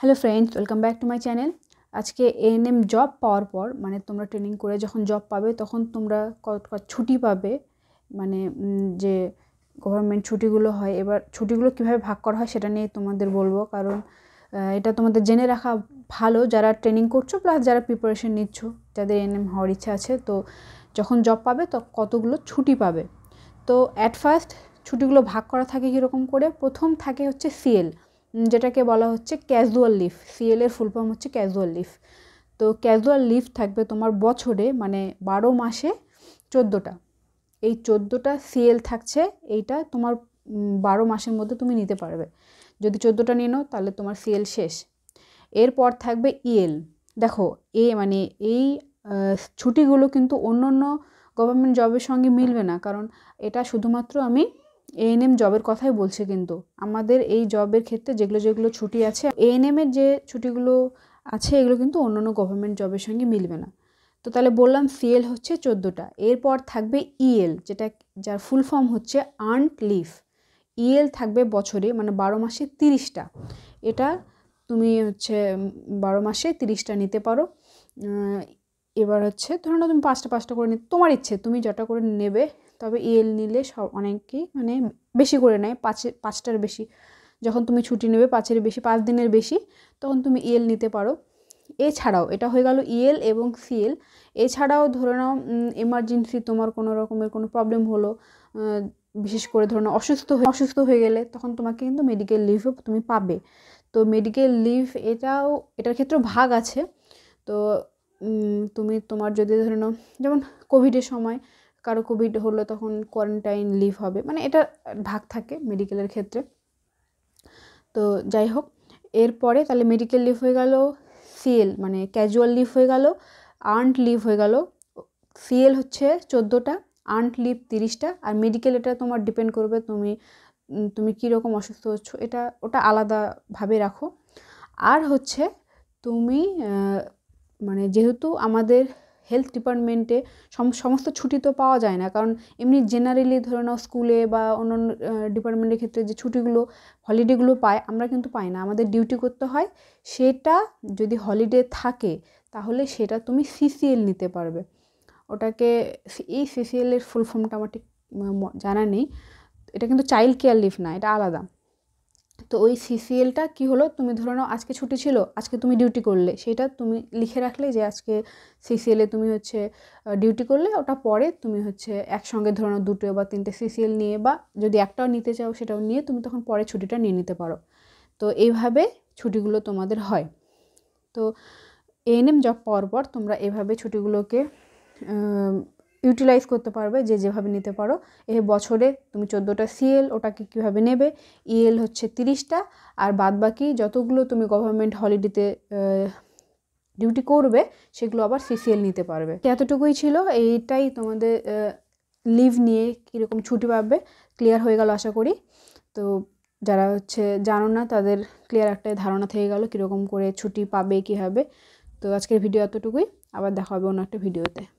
hello friends welcome back to my channel আজকে ANM job পাওয়ার পর মানে তোমরা ট্রেনিং করে যখন জব পাবে তখন তোমরা কত ছুটি পাবে মানে যে গভর্নমেন্ট ছুটিগুলো হয় এবার ছুটিগুলো কিভাবে ভাগ করা হয় সেটা নিয়ে তোমাদের বলবো কারণ এটা তোমাদের জেনে রাখা ভালো যারা ট্রেনিং করছো প্লাস যারা প্রিপারেশন নিচ্ছ যাদের এএনএম হওয়ার ইচ্ছা আছে তো যখন জব পাবে তো কতগুলো ছুটি পাবে তো অ্যাট ফার্স্ট ছুটিগুলো ভাগ করা থাকে কীরকম করে প্রথম থাকে হচ্ছে সিএল যেটাকে বলা হচ্ছে ক্যাজুয়াল লিফ সিএলের ফুল ফর্ম হচ্ছে ক্যাজুয়াল লিফ তো ক্যাজুয়াল লিফ থাকবে তোমার বছরে মানে বারো মাসে চোদ্দোটা এই চোদ্দোটা সিএল থাকছে এইটা তোমার বারো মাসের মধ্যে তুমি নিতে পারবে যদি চোদ্দোটা নিয়ে নাও তাহলে তোমার সিএল শেষ এরপর থাকবে ইএল e দেখো এ মানে এই ছুটিগুলো কিন্তু অন্য অন্য গভর্নমেন্ট জবের সঙ্গে মিলবে না কারণ এটা শুধুমাত্র আমি এএনএম জবের কথাই বলছে কিন্তু আমাদের এই জবের ক্ষেত্রে যেগুলো যেগুলো ছুটি আছে এএনএমের যে ছুটিগুলো আছে এগুলো কিন্তু অন্য অন্য গভর্নমেন্ট জবের সঙ্গে মিলবে না তো তাহলে বললাম সিএল হচ্ছে চোদ্দোটা এরপর থাকবে ইএল e যেটা যার ফুল ফর্ম হচ্ছে আর্ন লিভ ইএল থাকবে বছরে মানে বারো মাসে তিরিশটা এটা তুমি হচ্ছে বারো মাসে তিরিশটা নিতে পারো এবার হচ্ছে ধরো না তুমি পাঁচটা পাঁচটা করে নিতে তোমার ইচ্ছে তুমি যটা করে নেবে তবে ইএল নিলে সব অনেকেই মানে বেশি করে নেয় পাঁচে পাঁচটার বেশি যখন তুমি ছুটি নেবে পাঁচের বেশি পাঁচ দিনের বেশি তখন তুমি ইএল নিতে পারো এছাড়াও এটা হয়ে গেল ইএল এবং সিএল এছাড়াও ধরে নাও এমার্জেন্সি তোমার কোনো রকমের কোনো প্রবলেম হলো বিশেষ করে ধরে নাও অসুস্থ অসুস্থ হয়ে গেলে তখন তোমাকে কিন্তু মেডিকেল লিভও তুমি পাবে তো মেডিকেল লিভ এটাও এটার ক্ষেত্রে ভাগ আছে তো তুমি তোমার যদি ধরে নাও যেমন কোভিডের সময় কারো কোভিড হলো তখন কোয়ারেন্টাইন লিভ হবে মানে এটা ভাগ থাকে মেডিকেলের ক্ষেত্রে তো যাই হোক এরপরে তাহলে মেডিকেল লিভ হয়ে গেল সিএল মানে ক্যাজুয়াল লিভ হয়ে গেল আর্ন্ট লিভ হয়ে গেল সিএল হচ্ছে চোদ্দোটা আর্ন্ট লিভ তিরিশটা আর মেডিকেল এটা তোমার ডিপেন্ড করবে তুমি তুমি কীরকম অসুস্থ হচ্ছ এটা ওটা আলাদাভাবে রাখো আর হচ্ছে তুমি মানে যেহেতু আমাদের হেলথ ডিপার্টমেন্টে সমস্ত ছুটি তো পাওয়া যায় না কারণ এমনি জেনারেলি ধরে নাও স্কুলে বা অন্য অন্য ডিপার্টমেন্টের ক্ষেত্রে যে ছুটিগুলো হলিডেগুলো পায় আমরা কিন্তু পাই না আমাদের ডিউটি করতে হয় সেটা যদি হলিডে থাকে তাহলে সেটা তুমি সিসিএল নিতে পারবে ওটাকে এই সিসিএলের ফুল ফর্মটা আমার ঠিক জানা নেই এটা কিন্তু চাইল্ড কেয়ার লিভ না এটা আলাদা তো ওই সিসিএলটা কি হলো তুমি ধরে নাও আজকে ছুটি ছিল আজকে তুমি ডিউটি করলে সেটা তুমি লিখে রাখলে যে আজকে সিসিএলে তুমি হচ্ছে ডিউটি করলে ওটা পরে তুমি হচ্ছে একসঙ্গে ধরে নাও দুটো বা তিনটে সিসিএল নিয়ে বা যদি একটাও নিতে চাও সেটাও নিয়ে তুমি তখন পরে ছুটিটা নিয়ে নিতে পারো তো এইভাবে ছুটিগুলো তোমাদের হয় তো এএনএম জব পাওয়ার পর তোমরা এভাবে ছুটিগুলোকে ইউটিলাইজ করতে পারবে যে যেভাবে নিতে পারো এ বছরে তুমি চোদ্দোটা সিএল ওটাকে কীভাবে নেবে ইএল e হচ্ছে তিরিশটা আর বাদ বাকি যতগুলো তুমি গভর্নমেন্ট হলিডেতে ডিউটি করবে সেগুলো আবার সিসিএল নিতে পারবে এতটুকুই ছিল এইটাই তোমাদের লিভ নিয়ে কীরকম ছুটি পাবে ক্লিয়ার হয়ে গেল আশা করি তো যারা হচ্ছে জানো না তাদের ক্লিয়ার একটা ধারণা থেকে গেল কীরকম করে ছুটি পাবে কী হবে তো আজকের ভিডিও এতটুকুই আবার দেখা হবে অন্য একটা ভিডিওতে